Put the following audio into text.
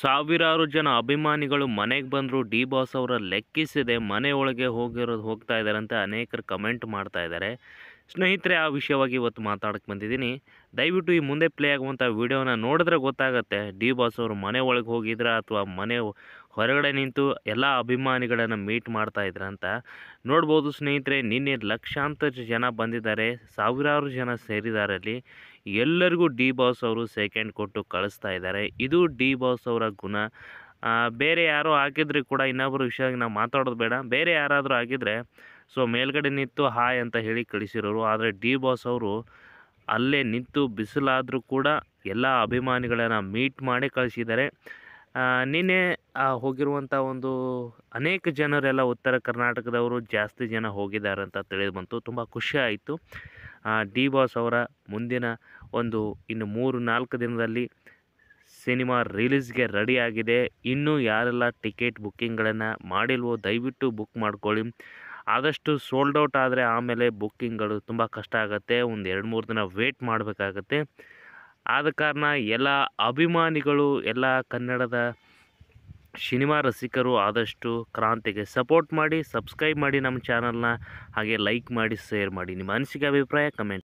ಸಾವಿರಾರು ಜನ ಅಭಿಮಾನಿಗಳು ಮನೆಗೆ ಬಂದರು ಡಿ ಬಾಸ್ ಅವರ ಲೆಕ್ಕಿಸಿದೆ ಮನೆ ಒಳಗೆ ಹೋಗಿರೋದು ಹೋಗ್ತಾ ಇದ್ದಾರೆ ಅಂತ ಅನೇಕರು ಕಮೆಂಟ್ ಮಾಡ್ತಾ ಇದ್ದಾರೆ ಸ್ನೇಹಿತರೆ ಆ ವಿಷಯವಾಗಿ ಇವತ್ತು ಮಾತಾಡಕ್ಕೆ ಬಂದಿದ್ದೀನಿ ದಯವಿಟ್ಟು ಈ ಮುಂದೆ ಪ್ಲೇ ಆಗುವಂಥ ವಿಡಿಯೋನ ನೋಡಿದ್ರೆ ಗೊತ್ತಾಗುತ್ತೆ ಡಿ ಬಾಸ್ ಅವರು ಮನೆ ಒಳಗೆ ಹೋಗಿದ್ರ ಅಥವಾ ಮನೆ ಹೊರಗಡೆ ನಿಂತು ಎಲ್ಲ ಅಭಿಮಾನಿಗಳನ್ನು ಮೀಟ್ ಮಾಡ್ತಾ ಇದ್ರ ಅಂತ ನೋಡ್ಬೋದು ಸ್ನೇಹಿತರೆ ನಿನ್ನೆ ಲಕ್ಷಾಂತರ ಜನ ಬಂದಿದ್ದಾರೆ ಸಾವಿರಾರು ಜನ ಸೇರಿದ್ದಾರೆ ಅಲ್ಲಿ ಎಲ್ಲರಿಗೂ ಡಿ ಬಾಸ್ ಅವರು ಸೆಕೆಂಡ್ ಕೊಟ್ಟು ಕಳಿಸ್ತಾ ಇದ್ದಾರೆ ಇದು ಡಿ ಬಾಸ್ ಅವರ ಗುಣ ಬೇರೆ ಯಾರೋ ಹಾಕಿದ್ರೆ ಕೂಡ ಇನ್ನೊಬ್ಬರು ವಿಷಯವಾಗಿ ನಾವು ಮಾತಾಡೋದು ಬೇಡ ಬೇರೆ ಯಾರಾದರೂ ಆಗಿದ್ದರೆ ಸೊ ಮೇಲ್ಗಡೆ ನಿಂತು ಹಾಯ್ ಅಂತ ಹೇಳಿ ಕಳಿಸಿರೋರು ಆದರೆ ಡಿ ಬಾಸ್ ಅವರು ಅಲ್ಲೇ ನಿಂತು ಬಿಸಿಲಾದರೂ ಕೂಡ ಎಲ್ಲ ಅಭಿಮಾನಿಗಳನ್ನು ಮೀಟ್ ಮಾಡಿ ಕಳಿಸಿದ್ದಾರೆ ನಿನ್ನೆ ಹೋಗಿರುವಂಥ ಒಂದು ಅನೇಕ ಜನರೆಲ್ಲ ಉತ್ತರ ಕರ್ನಾಟಕದವರು ಜಾಸ್ತಿ ಜನ ಹೋಗಿದ್ದಾರೆ ಅಂತ ತಿಳಿದು ಬಂತು ತುಂಬ ಖುಷಿ ಆಯಿತು ಡಿ ಬಾಸ್ ಅವರ ಮುಂದಿನ ಒಂದು ಇನ್ನು ಮೂರು ನಾಲ್ಕು ದಿನದಲ್ಲಿ ಸಿನಿಮಾ ರಿಲೀಸ್ಗೆ ರೆಡಿಯಾಗಿದೆ ಇನ್ನೂ ಯಾರೆಲ್ಲ ಟಿಕೆಟ್ ಬುಕ್ಕಿಂಗ್ಗಳನ್ನು ಮಾಡಿಲ್ವೋ ದಯವಿಟ್ಟು ಬುಕ್ ಮಾಡ್ಕೊಳ್ಳಿ ಆದಷ್ಟು ಸೋಲ್ಡ್ ಔಟ್ ಆದರೆ ಆಮೇಲೆ ಬುಕ್ಕಿಂಗ್ಗಳು ತುಂಬ ಕಷ್ಟ ಆಗುತ್ತೆ ಒಂದು ಎರಡು ಮೂರು ದಿನ ವೇಟ್ ಮಾಡಬೇಕಾಗತ್ತೆ ಆದ ಕಾರಣ ಎಲ್ಲ ಅಭಿಮಾನಿಗಳು ಎಲ್ಲ ಕನ್ನಡದ ಸಿನಿಮಾ ರಸಿಕರು ಆದಷ್ಟು ಕ್ರಾಂತಿಗೆ ಸಪೋರ್ಟ್ ಮಾಡಿ ಸಬ್ಸ್ಕ್ರೈಬ್ ಮಾಡಿ ನಮ್ಮ ಚಾನಲ್ನ ಹಾಗೆ ಲೈಕ್ ಮಾಡಿ ಶೇರ್ ಮಾಡಿ ನಿಮ್ಮ ಅನಿಸಿಕೆ ಅಭಿಪ್ರಾಯ ಕಮೆಂಟ್